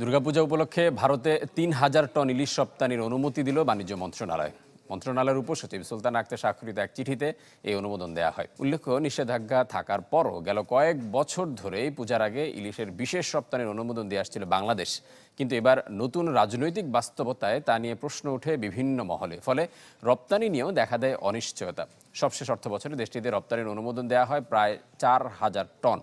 দুর্গাপূজা উপলক্ষে ভারতে তিন হাজার টন ইলিশ রপ্তানির অনুমতি দিল বাণিজ্য মন্ত্রণালয় মন্ত্রণালয়ের উপসচিব সুলতান আক্তে স্বাক্ষরিত এক চিঠিতে এই অনুমোদন দেওয়া হয় উল্লেখ্য নিষেধাজ্ঞা থাকার পরও গেল কয়েক বছর ধরে পূজার আগে ইলিশের বিশেষ রপ্তানির অনুমোদন দিয়ে আসছিল বাংলাদেশ কিন্তু এবার নতুন রাজনৈতিক বাস্তবতায় তা নিয়ে প্রশ্ন উঠে বিভিন্ন মহলে ফলে রপ্তানি নিয়েও দেখা দেয় অনিশ্চয়তা সবশেষ অর্থ বছরে দেশটিতে রপ্তানির অনুমোদন দেওয়া হয় প্রায় চার হাজার টন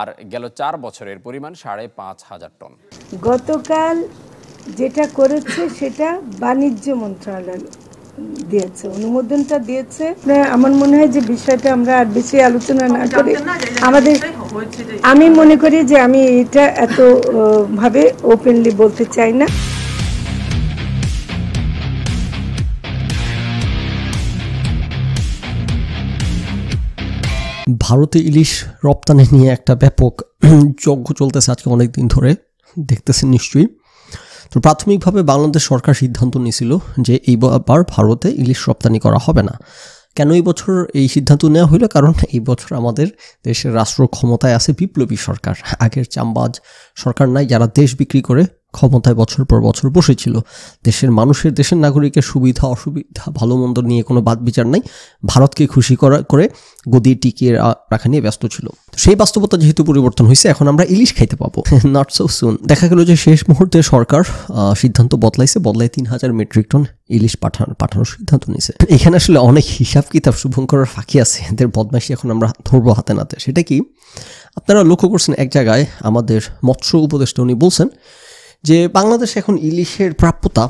আর গেল চার বছরের পরিমাণ সাড়ে পাঁচ হাজার টন গতকাল যেটা করেছে সেটা বাণিজ্য মন্ত্রণালয় দিয়েছে অনুমোদনটা দিয়েছে মানে আমার মনে হয় যে বিষয়টা আমরা আর বেশি আলোচনা না করে আমাদের আমি মনে করি যে আমি এটা এত ভাবে ওপেনলি বলতে চাই না ভারতে ইলিশ রপ্তানি নিয়ে একটা ব্যাপক যজ্ঞ চলতেছে আজকে অনেক দিন ধরে দেখতেছেন নিশ্চয়ই তো প্রাথমিকভাবে বাংলাদেশ সরকার সিদ্ধান্ত নিয়েছিল যে এই বার ভারতে ইলিশ রপ্তানি করা হবে না কেন এই বছর এই সিদ্ধান্ত নেওয়া হইলো কারণ এই বছর আমাদের দেশের রাষ্ট্র ক্ষমতায় আছে বিপ্লবী সরকার আগের চামবাজ সরকার নাই যারা দেশ বিক্রি করে ক্ষমতায় বছর পর বছর বসেছিল দেশের মানুষের দেশের নাগরিকের সুবিধা অসুবিধা ভালো মন্দ নিয়ে কোনো বাদ বিচার নাই ভারতকে খুশি করা করে গদি টিকিয়ে রাখা নিয়ে ব্যস্ত ছিল সেই বাস্তবতা যেহেতু পরিবর্তন হয়েছে এখন আমরা ইলিশ খাইতে পাবো নট সো সুন দেখা গেল যে শেষ মুহূর্তে সরকার সিদ্ধান্ত বদলাইছে বদলায় তিন হাজার মেট্রিক টন ইলিশ পাঠান পাঠানোর সিদ্ধান্ত নিয়েছে এখানে আসলে অনেক হিসাব কিতাব শুভঙ্করের ফাঁকি আছে এদের বদমাইশি এখন আমরা ধরবো হাতে নাতে সেটা কি আপনারা লক্ষ্য করছেন এক জায়গায় আমাদের মৎস্য উপদেষ্টা উনি বলছেন যে বাংলাদেশ এখন ইলিশের প্রাপ্যতা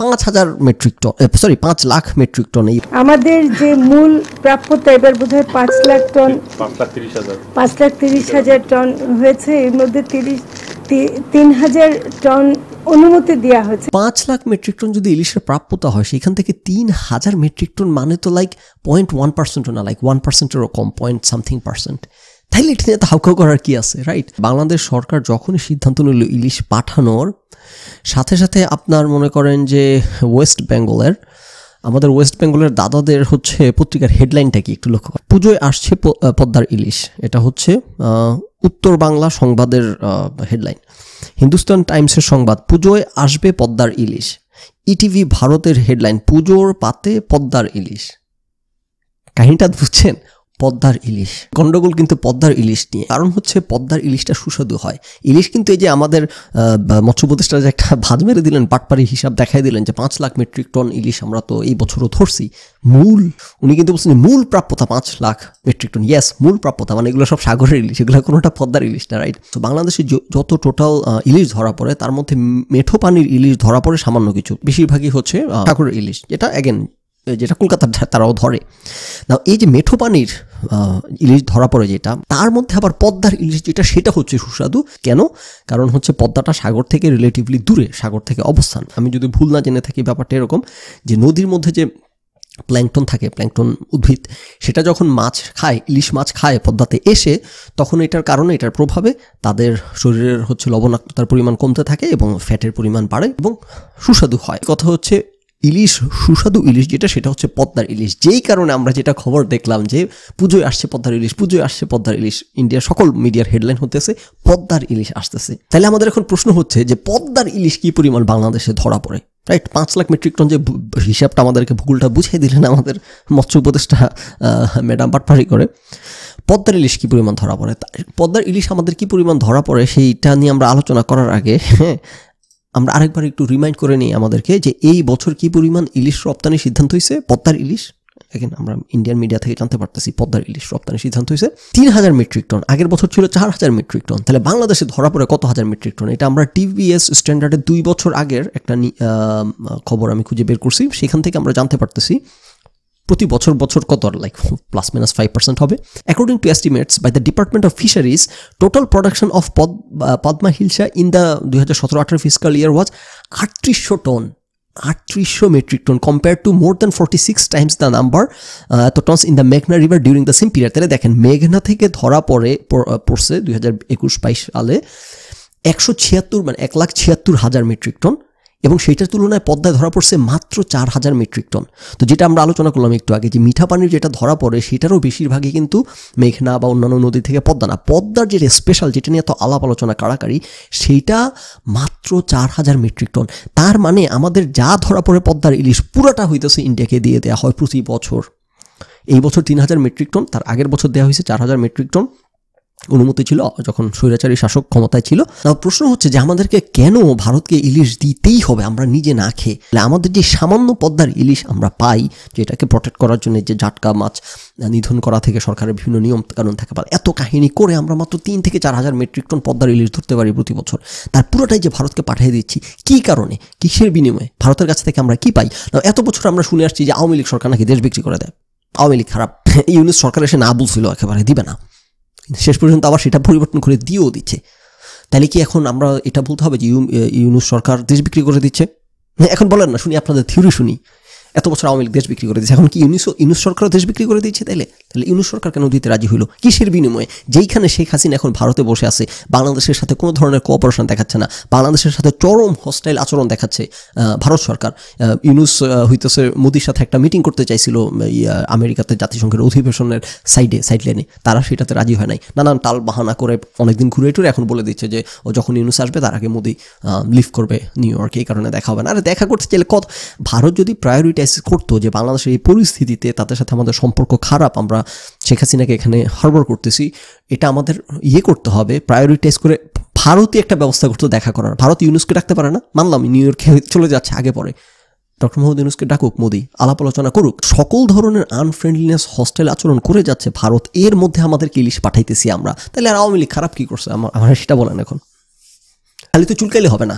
পাঁচ হাজার মেট্রিক টন সরি পাঁচ লাখ মেট্রিক টন এই আমাদের যে মূল প্রাপ্যতা এবার বোধ হয় পাঁচ লাখ টন পাঁচ লাখ তিরিশ হাজার টন হয়েছে এর মধ্যে তিরিশ তিন হাজার টন অনুমতি দেওয়া হয়েছে পাঁচ লাখ মেট্রিক টন যদি ইলিশের প্রাপ্যতা হয় সেখান থেকে তিন হাজার মেট্রিক টন মানে তো লাইক পয়েন্ট ওয়ান পার্সেন্ট না লাইক ওয়ান পার্সেন্টেরও কম পয়েন্ট সামথিং পার্সেন্ট তাইলে এটা নিয়ে তো হাউকাউ করার কি আছে রাইট বাংলাদেশ সরকার যখনই সিদ্ধান্ত নিল ইলিশ পাঠানোর সাথে সাথে আপনার মনে করেন যে ওয়েস্ট বেঙ্গলের আমাদের ওয়েস্ট বেঙ্গলের দাদাদের হচ্ছে পত্রিকার হেডলাইনটা কি একটু লক্ষ্য পুজোয় আসছে পদ্মার ইলিশ এটা হচ্ছে উত্তর বাংলা সংবাদের হেডলাইন হিন্দুস্তান টাইমসের সংবাদ পুজোয় আসবে পদ্মার ইলিশ ইটিভি e ভারতের হেডলাইন পুজোর পাতে পদ্মার ইলিশ কাহিনীটা বুঝছেন পদ্মার ইলিশ গন্ডগোল কিন্তু পদ্মার ইলিশ নিয়ে কারণ হচ্ছে পদ্মার ইলিশটা সুস্বাদু হয় ইলিশ কিন্তু এই যে আমাদের মৎস্য প্রতিষ্ঠানে যে একটা ভাজ মেরে দিলেন পাটপারি হিসাব দেখাই দিলেন যে পাঁচ লাখ মেট্রিক টন ইলিশ আমরা তো এই বছরও ধরছি মূল উনি কিন্তু বলছেন মূল প্রাপ্যতা পাঁচ লাখ মেট্রিক টন ইয়েস মূল প্রাপ্যতা মানে এগুলো সব সাগরের ইলিশ এগুলো কোনোটা পদ্মার ইলিশ না রাইট তো বাংলাদেশে যত টোটাল ইলিশ ধরা পড়ে তার মধ্যে মেঠো পানির ইলিশ ধরা পড়ে সামান্য কিছু বেশিরভাগই হচ্ছে সাগরের ইলিশ যেটা অ্যাগেন যেটা কলকাতার তারাও ধরে না এই যে মেঠো পানির ইলিশ ধরা পড়ে যেটা তার মধ্যে আবার পদ্মার ইলিশ যেটা সেটা হচ্ছে সুস্বাদু কেন কারণ হচ্ছে পদ্মাটা সাগর থেকে রিলেটিভলি দূরে সাগর থেকে অবস্থান আমি যদি ভুল না জেনে থাকি ব্যাপারটা এরকম যে নদীর মধ্যে যে প্ল্যাংটন থাকে প্ল্যাংটন উদ্ভিদ সেটা যখন মাছ খায় ইলিশ মাছ খায় পদ্মাতে এসে তখন এটার কারণে এটার প্রভাবে তাদের শরীরের হচ্ছে লবণাক্ততার পরিমাণ কমতে থাকে এবং ফ্যাটের পরিমাণ বাড়ে এবং সুস্বাদু হয় কথা হচ্ছে ইলিশ সুস্বাদু ইলিশ যেটা সেটা হচ্ছে পদ্মার ইলিশ যেই কারণে আমরা যেটা খবর দেখলাম যে পুজোয় আসছে পদ্মার ইলিশ পুজোয় আসছে পদ্মার ইলিশ ইন্ডিয়ার সকল মিডিয়ার হেডলাইন হতেছে পদ্মার ইলিশ আসতেছে তাহলে আমাদের এখন প্রশ্ন হচ্ছে যে পদ্মার ইলিশ কি পরিমাণ বাংলাদেশে ধরা পড়ে রাইট পাঁচ লাখ মেট্রিক টন যে হিসাবটা আমাদেরকে ভূগোলটা বুঝিয়ে দিলেন আমাদের মৎস্য উপদেষ্টা ম্যাডাম পাটফারি করে পদ্মার ইলিশ কী পরিমাণ ধরা পড়ে পদ্মার ইলিশ আমাদের কী পরিমাণ ধরা পড়ে সেইটা নিয়ে আমরা আলোচনা করার আগে হ্যাঁ আমরা আরেকবার একটু রিমাইন্ড করে নিই আমাদেরকে যে এই বছর কি পরিমাণ ইলিশ রপ্তানির সিদ্ধান্ত হয়েছে পদ্মার ইলিশ দেখেন আমরা ইন্ডিয়ান মিডিয়া থেকে জানতে পারতেছি পদ্মার ইলিশ রপ্তানির সিদ্ধান্ত হয়েছে তিন হাজার মেট্রিক টন আগের বছর ছিল চার হাজার মেট্রিক টন তাহলে বাংলাদেশে ধরা পড়ে কত হাজার মেট্রিক টন এটা আমরা টিভিএস স্ট্যান্ডার্ডে দুই বছর আগের একটা খবর আমি খুঁজে বের করছি সেখান থেকে আমরা জানতে পারতেছি প্রতি বছর বছর কত like plus minus five percent হবে according to estimates by the department of fisheries total production of পদ পদ্মা হিলসা ইন দ্য দুই হাজার সতেরো আঠারো ফিজিক্যাল ইয়ার ওয়াজ আটত্রিশশো টন আটত্রিশশো metric ton compared to more than forty six times the number to tons in the মেঘনা river during the same period তাহলে দেখেন মেঘনা থেকে ধরা পড়ে uh, পড়ছে দুই হাজার একুশ বাইশ সালে একশো ছিয়াত্তর মানে এক লাখ ছিয়াত্তর হাজার মেট্রিক টন এবং সেটার তুলনায় পদ্মায় ধরা পড়ছে মাত্র চার হাজার মেট্রিক টন তো যেটা আমরা আলোচনা করলাম একটু আগে যে মিঠা পানির যেটা ধরা পড়ে সেটারও বেশিরভাগই কিন্তু মেঘনা বা অন্যান্য নদী থেকে পদ্মা না পদ্মার যেটা স্পেশাল যেটা নিয়ে এত আলাপ আলোচনা কাড়াকাড়ি সেইটা মাত্র চার হাজার মেট্রিক টন তার মানে আমাদের যা ধরা পড়ে পদ্মার ইলিশ পুরাটা হইতেছে ইন্ডিয়াকে দিয়ে দেওয়া হয় প্রতি বছর এই বছর তিন হাজার মেট্রিক টন তার আগের বছর দেওয়া হয়েছে চার হাজার মেট্রিক টন অনুমতি ছিল যখন স্বৈরাচারী শাসক ক্ষমতায় ছিল প্রশ্ন হচ্ছে যে আমাদেরকে কেন ভারতকে ইলিশ দিতেই হবে আমরা নিজে না খেয়ে আমাদের যে সামান্য পদ্মার ইলিশ আমরা পাই যেটাকে প্রোটেক্ট করার জন্য যে জাটকা মাছ নিধন করা থেকে সরকারের বিভিন্ন নিয়ম কানুন থাকে পারে এত কাহিনী করে আমরা মাত্র তিন থেকে চার হাজার মেট্রিক টন পদ্মার ইলিশ ধরতে পারি প্রতি বছর তার পুরোটাই যে ভারতকে পাঠিয়ে দিচ্ছি কি কারণে কিসের বিনিময়ে ভারতের কাছ থেকে আমরা কি পাই এত বছর আমরা শুনে আসছি যে আওয়ামী লীগ সরকার নাকি দেশ বিক্রি করে দেয় আওয়ামী লীগ খারাপ ইউনিস সরকার এসে না বলছিল একেবারে দিবে না কিন্তু শেষ পর্যন্ত আবার সেটা পরিবর্তন করে দিয়েও দিচ্ছে তাহলে কি এখন আমরা এটা বলতে হবে যে ইউনুস সরকার দেশ বিক্রি করে দিচ্ছে এখন বলেন না শুনি আপনাদের থিওরি শুনি এত বছর আওয়ামী লীগ দেশ বিক্রি করে দিয়েছে এখন কি ইউনিস ইউনুস সরকারও দেশ বিক্রি করে দিয়েছে তাহলে তাহলে ইউনুস সরকার কেন দিতে রাজি হলো কিসের বিনিময়ে যেইখানে শেখ হাসিনা এখন ভারতে বসে আছে বাংলাদেশের সাথে কোনো ধরনের কোঅপারেশন দেখাচ্ছে না বাংলাদেশের সাথে চরম হস্টাইল আচরণ দেখাচ্ছে ভারত সরকার ইউনুস হইতেছে মোদির সাথে একটা মিটিং করতে চাইছিল আমেরিকাতে জাতিসংঘের অধিবেশনের সাইডে সাইড লেনে তারা সেটাতে রাজি হয় নাই নানান টাল বাহানা করে অনেকদিন ঘুরে টুরে এখন বলে দিচ্ছে যে ও যখন ইউনুস আসবে তার আগে মোদি লিভ করবে নিউ ইয়র্কে এই কারণে দেখা হবে না আর দেখা করতে চাইলে কত ভারত যদি প্রায়োরিটি অ্যানালাইসিস করতো যে বাংলাদেশের এই পরিস্থিতিতে তাদের সাথে আমাদের সম্পর্ক খারাপ আমরা শেখ হাসিনাকে এখানে হারবার করতেছি এটা আমাদের ইয়ে করতে হবে প্রায়োরিটাইজ করে ভারতীয় একটা ব্যবস্থা করতো দেখা করার ভারত ইউনুসকে ডাকতে পারে না মানলাম নিউ ইয়র্কে চলে যাচ্ছে আগে পরে ডক্টর মোহাম্মদ ইউনুসকে ডাকুক মোদি আলাপ আলোচনা করুক সকল ধরনের আনফ্রেন্ডলিনেস হস্টেল আচরণ করে যাচ্ছে ভারত এর মধ্যে আমাদেরকে ইলিশ পাঠাইতেছি আমরা তাহলে আর আওয়ামী লীগ খারাপ কী করছে আমার আমার সেটা বলেন এখন খালি তো চুলকাইলে হবে না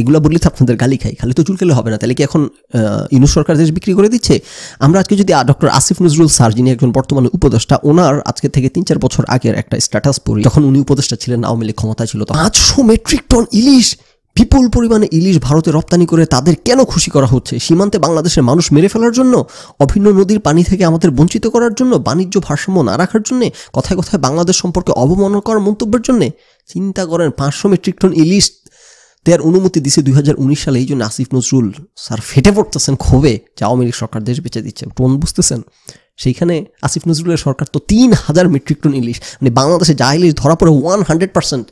এগুলো বললে তো আপনাদের গালি খাই খালি তো চুলকেলে হবে না তাহলে কি এখন ইনু সরকার দেশ বিক্রি করে দিচ্ছে আমরা আজকে যদি ডক্টর আসিফ নজরুল স্যার যিনি একজন বর্তমানে উপদেষ্টা ওনার আজকে থেকে তিন চার বছর আগের একটা স্ট্যাটাস পড়ি যখন উনি উপদেষ্টা ছিলেন আওয়ামী লীগ ক্ষমতা ছিল পাঁচশো মেট্রিক টন ইলিশ বিপুল পরিমাণে ইলিশ ভারতে রপ্তানি করে তাদের কেন খুশি করা হচ্ছে সীমান্তে বাংলাদেশের মানুষ মেরে ফেলার জন্য অভিন্ন নদীর পানি থেকে আমাদের বঞ্চিত করার জন্য বাণিজ্য ভারসাম্য না রাখার জন্য কথায় কথায় বাংলাদেশ সম্পর্কে করার মন্তব্যের জন্য চিন্তা করেন পাঁচশো মেট্রিক টন ইলিশ দেওয়ার অনুমতি দিছে দুই সালে এই জন্য আসিফ নজরুল স্যার ফেটে পড়তেছেন ক্ষোভে যে আওয়ামী লীগ সরকার দেশ বেঁচে দিচ্ছে টোন বুঝতেছেন সেইখানে আসিফ নজরুলের সরকার তো তিন হাজার মেট্রিক টন ইলিশ মানে বাংলাদেশে যা ইলিশ ধরা পড়ে ওয়ান হান্ড্রেড পার্সেন্ট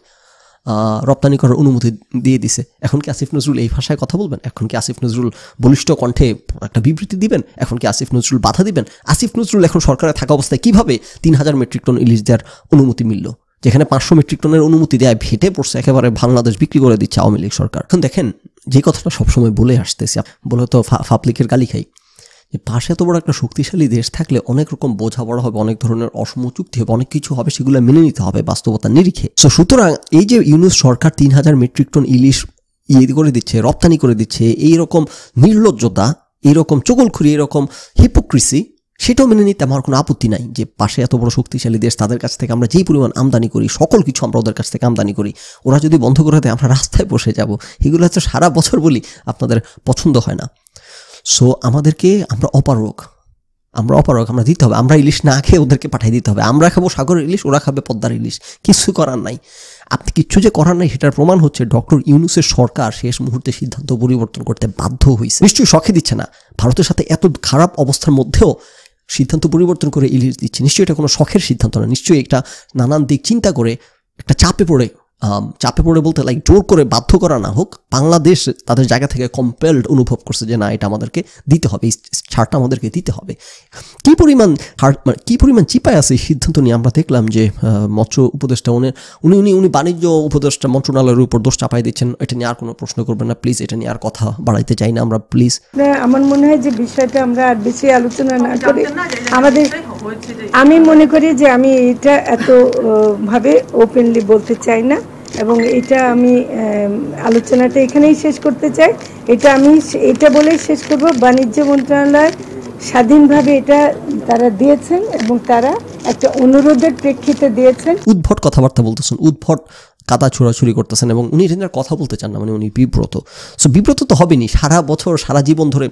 রপ্তানি করার অনুমতি দিয়ে দিছে এখন কি আসিফ নজরুল এই ভাষায় কথা বলবেন এখন কি আসিফ নজরুল বলিষ্ঠ কণ্ঠে একটা বিবৃতি দিবেন এখন কি আসিফ নজরুল বাধা দিবেন আসিফ নজরুল এখন সরকারে থাকা অবস্থায় কীভাবে তিন হাজার মেট্রিক টন ইলিশ দেওয়ার অনুমতি মিলল যেখানে পাঁচশো মেট্রিক টনের অনুমতি দেয় ভেটে পড়ছে একেবারে বাংলাদেশ বিক্রি করে দিচ্ছে আওয়ামী লীগ সরকার এখন দেখেন যে কথাটা সবসময় বলে আসতেছি বলে তো ফাপলিকের গালি খাই যে পাশে এত বড় একটা শক্তিশালী দেশ থাকলে অনেক রকম বোঝাপড়া হবে অনেক ধরনের অসম চুক্তি হবে অনেক কিছু হবে সেগুলো মেনে নিতে হবে বাস্তবতা নিরিখে সো সুতরাং এই যে ইউনুস সরকার তিন হাজার মেট্রিক টন ইলিশ ইয়ে করে দিচ্ছে রপ্তানি করে দিচ্ছে এই রকম নির্লজ্জতা এইরকম চকলখুরি এরকম হিপোক্রেসি সেটাও মেনে নিতে আমার কোনো আপত্তি নাই যে পাশে এত বড় শক্তিশালী দেশ তাদের কাছ থেকে আমরা যেই পরিমাণ আমদানি করি সকল কিছু আমরা ওদের কাছ থেকে আমদানি করি ওরা যদি বন্ধ করে দেয় আমরা রাস্তায় বসে যাব এগুলো হচ্ছে সারা বছর বলি আপনাদের পছন্দ হয় না সো আমাদেরকে আমরা অপারক আমরা অপারক আমরা দিতে হবে আমরা ইলিশ না খেয়ে ওদেরকে পাঠিয়ে দিতে হবে আমরা খাবো সাগরের ইলিশ ওরা খাবে পদ্মার ইলিশ কিছু করার নাই আপনি কিচ্ছু যে করার নাই সেটার প্রমাণ হচ্ছে ডক্টর ইউনুসের সরকার শেষ মুহূর্তে সিদ্ধান্ত পরিবর্তন করতে বাধ্য হয়েছে নিশ্চয়ই শখে দিচ্ছে না ভারতের সাথে এত খারাপ অবস্থার মধ্যেও সিদ্ধান্ত পরিবর্তন করে ইলিশ দিচ্ছে নিশ্চয়ই এটা কোনো শখের সিদ্ধান্ত না নিশ্চয়ই একটা নানান দিক চিন্তা করে একটা চাপে পড়ে চাপে পড়ে বলতে লাইক জোর করে বাধ্য করা না হোক বাংলাদেশ তাদের জায়গা থেকে কম্পেলড অনুভব করছে যে না এটা আমাদেরকে দিতে হবে এই ছাড়টা আমাদেরকে দিতে হবে কি পরিমাণ হার্ড মানে কী পরিমাণ চিপায় আছে এই সিদ্ধান্ত নিয়ে আমরা দেখলাম যে মৎস্য উপদেষ্টা উনি উনি উনি উনি বাণিজ্য উপদেষ্টা মন্ত্রণালয়ের উপর দোষ চাপাই দিচ্ছেন এটা নিয়ে আর কোনো প্রশ্ন করবেন না প্লিজ এটা নিয়ে আর কথা বাড়াইতে চাই না আমরা প্লিজ আমার মনে হয় যে বিষয়টা আমরা আর বেশি আলোচনা না করে আমাদের আমি মনে করি যে আমি এটা এত ভাবে ওপেনলি বলতে চাই না এবং এটা আমি আলোচনাটা এখানেই শেষ করতে চাই এটা আমি এটা বলে শেষ করব বাণিজ্য মন্ত্রণালয় স্বাধীনভাবে এটা তারা দিয়েছেন এবং তারা একটা অনুরোধের প্রেক্ষিতে দিয়েছেন উদ্ভট কথাবার্তা বলতেছেন উদ্ভট কাতা ছোড়াছুরি করতেছেন এবং উনি এটার কথা বলতে চান না মানে উনি বিব্রত সো বিব্রত তো হবেনি সারা বছর সারা জীবন ধরে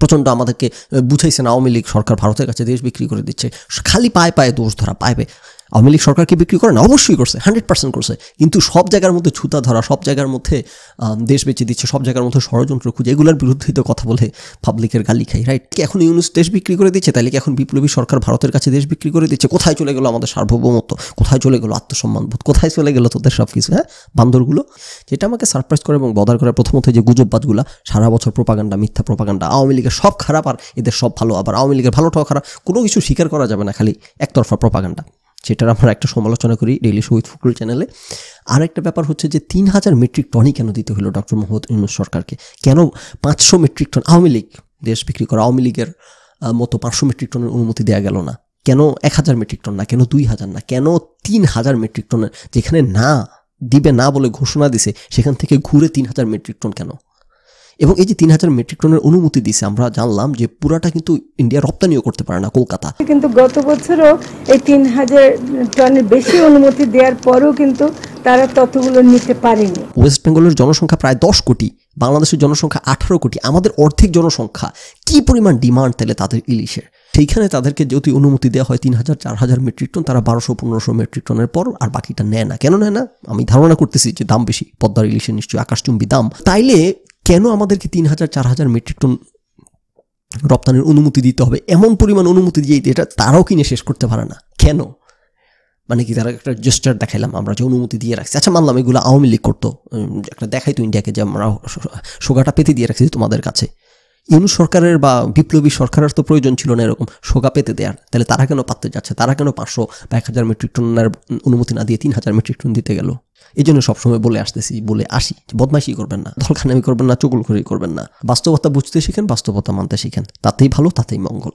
প্রচণ্ড আমাদেরকে বুঝাইছেন আওয়ামী লীগ সরকার ভারতের কাছে দেশ বিক্রি করে দিচ্ছে খালি পায়ে পায়ে দোষ ধরা পায়ে পায়ে আওয়ামী লীগ সরকারকে বিক্রি করে না অবশ্যই করছে হান্ড্রেড পার্সেন্ট করছে কিন্তু সব জায়গার মধ্যে ছুতা ধরা সব জায়গার মধ্যে দেশ বেঁচে দিচ্ছে সব জায়গার মধ্যে ষড়যন্ত্র খুঁজে এগুলোর বিরুদ্ধে তো কথা বলে পাবলিকের গালি খাই রাইট কি এখন ইউনুস দেশ বিক্রি করে দিচ্ছে তাহলে কি এখন বিপ্লবী সরকার ভারতের কাছে দেশ বিক্রি করে দিচ্ছে কোথায় চলে গেলো আমাদের সার্বভৌমত্ব কোথায় চলে গেলো আত্মসম্মানবোধ কোথায় চলে গেলো তোদের সব কিছু হ্যাঁ বান্দরগুলো যেটা আমাকে সারপ্রাইজ করে এবং বদার করে প্রথমত যে গুজববাদগুলো সারা বছর প্রোপাগান্ডা মিথ্যা প্রোপাগান্ডা আওয়ামী লীগের সব খারাপ আর এদের সব ভালো আবার আওয়ামী লীগের ভালোটাও খারাপ কোনো কিছু স্বীকার করা যাবে না খালি একতরফা প্রোপাগান্ডা যেটার আমরা একটা সমালোচনা করি ডেইলি শহীদ উইথ চ্যানেলে আর একটা ব্যাপার হচ্ছে যে তিন হাজার মেট্রিক টনই কেন দিতে হলো ডক্টর মোহাম্মদ ইউনুস সরকারকে কেন পাঁচশো মেট্রিক টন আওয়ামী লীগ দেশ বিক্রি করা আওয়ামী লীগের মতো পাঁচশো মেট্রিক টনের অনুমতি দেওয়া গেল না কেন এক হাজার মেট্রিক টন না কেন দুই হাজার না কেন তিন হাজার মেট্রিক টনের যেখানে না দিবে না বলে ঘোষণা দিছে সেখান থেকে ঘুরে তিন হাজার মেট্রিক টন কেন এবং এই যে তিন হাজার মেট্রিক টনের অনুমতি দিয়েছে আমরা জানলাম যে পুরাটা কিন্তু ইন্ডিয়া রপ্তানিও করতে পারে না কলকাতা কিন্তু গত বছরও এই তিন হাজার টনের বেশি অনুমতি দেওয়ার পরও কিন্তু তারা ততগুলো নিতে পারেনি ওয়েস্ট বেঙ্গলের জনসংখ্যা প্রায় দশ কোটি বাংলাদেশের জনসংখ্যা আঠারো কোটি আমাদের অর্ধেক জনসংখ্যা কি পরিমাণ ডিমান্ড তাহলে তাদের ইলিশের সেইখানে তাদেরকে যদি অনুমতি দেওয়া হয় তিন হাজার চার হাজার মেট্রিক টন তারা বারোশো পনেরোশো মেট্রিক টনের পর আর বাকিটা নেয় না কেন নেয় না আমি ধারণা করতেছি যে দাম বেশি পদ্মার ইলিশের নিশ্চয়ই আকাশচুম্বী দাম তাইলে কেন আমাদেরকে তিন হাজার চার হাজার মেট্রিক টন রপ্তানির অনুমতি দিতে হবে এমন পরিমাণ অনুমতি দিয়ে এটা তারাও কিনে শেষ করতে পারে না কেন মানে কি তারা একটা জেস্টার দেখাইলাম আমরা যে অনুমতি দিয়ে রাখছি আচ্ছা মানলাম এগুলো আওয়ামী লীগ করতো একটা দেখাই তো ইন্ডিয়াকে যে আমরা সোগাটা পেতে দিয়ে রাখছি তোমাদের কাছে ইউনু সরকারের বা বিপ্লবী সরকারের তো প্রয়োজন ছিল না এরকম সোগা পেতে দেওয়ার তাহলে তারা কেন পাততে যাচ্ছে তারা কেন পাঁচশো বা এক হাজার মেট্রিক টনের অনুমতি না দিয়ে তিন হাজার মেট্রিক টন দিতে গেল এই জন্য সবসময় বলে আসতেছি বলে আসি বদমাইশি করবেন না দলখানামি করবেন না চুগুলখড়ি করবেন না বাস্তবতা বুঝতে শিখেন বাস্তবতা মানতে শিখেন তাতেই ভালো তাতেই মঙ্গল